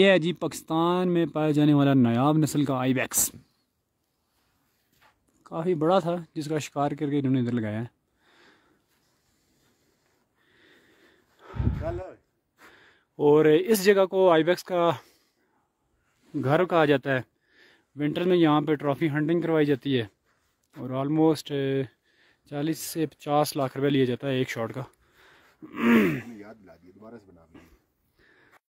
ये है जी पाकिस्तान में पाया जाने वाला नायाब नस्ल का आई बैक्स काफ़ी बड़ा था जिसका शिकार करके इन्होंने इधर लगाया और इस जगह को आईबैक्स का घर कहा जाता है विंटर में यहाँ पे ट्रॉफी हंटिंग करवाई जाती है और ऑलमोस्ट चालीस से पचास लाख रुपए लिया जाता है एक शॉट का याद दोबारा से बना